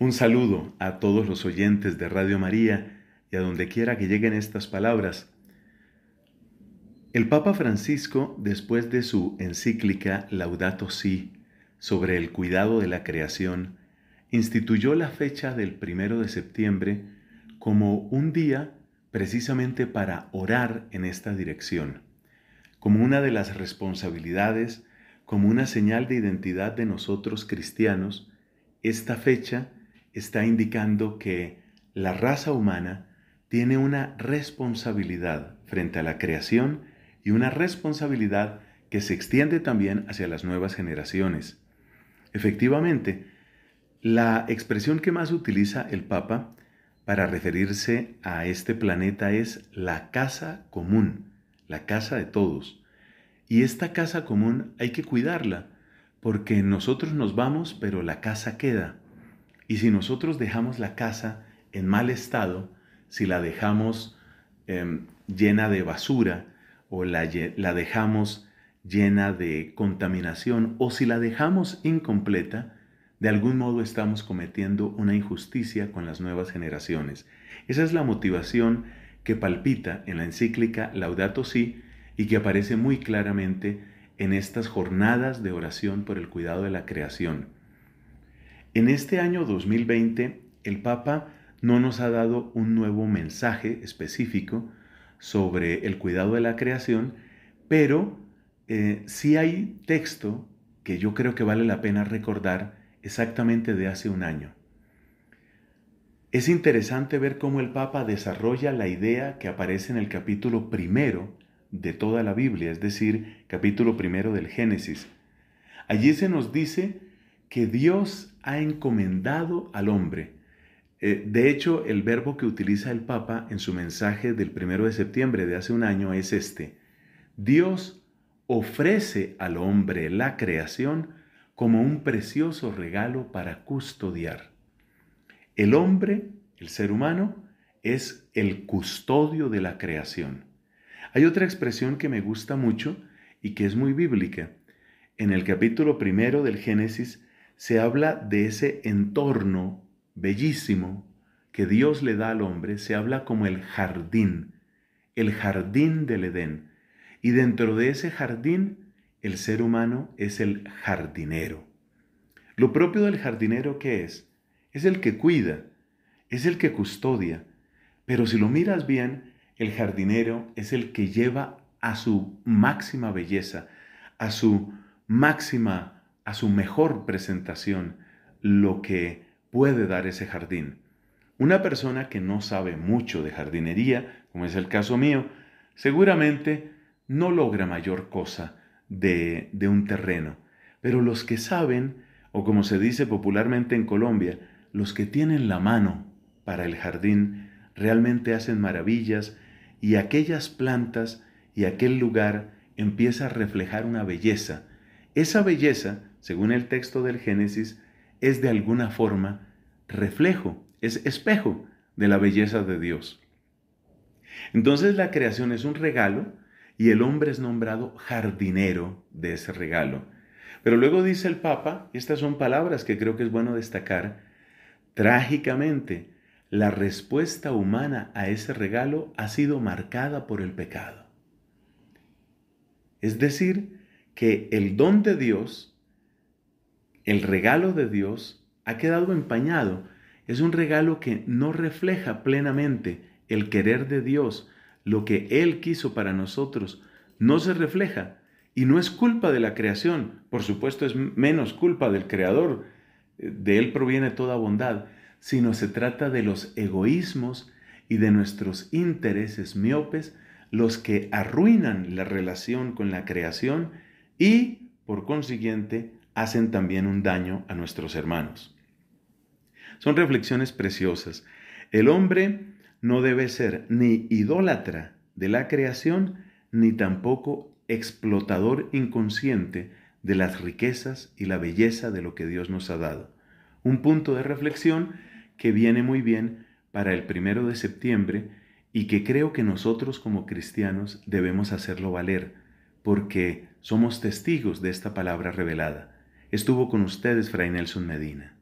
Un saludo a todos los oyentes de Radio María y a donde quiera que lleguen estas palabras. El Papa Francisco, después de su encíclica Laudato Si sobre el cuidado de la creación, instituyó la fecha del primero de septiembre como un día precisamente para orar en esta dirección, como una de las responsabilidades, como una señal de identidad de nosotros cristianos, esta fecha está indicando que la raza humana tiene una responsabilidad frente a la creación y una responsabilidad que se extiende también hacia las nuevas generaciones. Efectivamente, la expresión que más utiliza el Papa para referirse a este planeta es la casa común, la casa de todos. Y esta casa común hay que cuidarla, porque nosotros nos vamos, pero la casa queda. Y si nosotros dejamos la casa en mal estado, si la dejamos em, llena de basura o la, la dejamos llena de contaminación o si la dejamos incompleta, de algún modo estamos cometiendo una injusticia con las nuevas generaciones. Esa es la motivación que palpita en la encíclica Laudato Si y que aparece muy claramente en estas jornadas de oración por el cuidado de la creación. En este año 2020, el Papa no nos ha dado un nuevo mensaje específico sobre el cuidado de la creación, pero eh, sí hay texto que yo creo que vale la pena recordar exactamente de hace un año. Es interesante ver cómo el Papa desarrolla la idea que aparece en el capítulo primero de toda la Biblia, es decir, capítulo primero del Génesis. Allí se nos dice que Dios ha encomendado al hombre. Eh, de hecho, el verbo que utiliza el Papa en su mensaje del primero de septiembre de hace un año es este. Dios ofrece al hombre la creación como un precioso regalo para custodiar. El hombre, el ser humano, es el custodio de la creación. Hay otra expresión que me gusta mucho y que es muy bíblica. En el capítulo primero del Génesis se habla de ese entorno bellísimo que Dios le da al hombre, se habla como el jardín, el jardín del Edén. Y dentro de ese jardín, el ser humano es el jardinero. Lo propio del jardinero que es, es el que cuida, es el que custodia, pero si lo miras bien, el jardinero es el que lleva a su máxima belleza, a su máxima a su mejor presentación lo que puede dar ese jardín. Una persona que no sabe mucho de jardinería, como es el caso mío, seguramente no logra mayor cosa de, de un terreno. Pero los que saben, o como se dice popularmente en Colombia, los que tienen la mano para el jardín, realmente hacen maravillas y aquellas plantas y aquel lugar empieza a reflejar una belleza. Esa belleza según el texto del Génesis, es de alguna forma reflejo, es espejo de la belleza de Dios. Entonces la creación es un regalo y el hombre es nombrado jardinero de ese regalo. Pero luego dice el Papa, y estas son palabras que creo que es bueno destacar, trágicamente, la respuesta humana a ese regalo ha sido marcada por el pecado. Es decir, que el don de Dios el regalo de Dios ha quedado empañado. Es un regalo que no refleja plenamente el querer de Dios, lo que Él quiso para nosotros. No se refleja. Y no es culpa de la creación. Por supuesto es menos culpa del Creador. De Él proviene toda bondad. Sino se trata de los egoísmos y de nuestros intereses miopes los que arruinan la relación con la creación y, por consiguiente, hacen también un daño a nuestros hermanos. Son reflexiones preciosas. El hombre no debe ser ni idólatra de la creación, ni tampoco explotador inconsciente de las riquezas y la belleza de lo que Dios nos ha dado. Un punto de reflexión que viene muy bien para el primero de septiembre y que creo que nosotros como cristianos debemos hacerlo valer, porque somos testigos de esta palabra revelada estuvo con ustedes Fray Nelson Medina.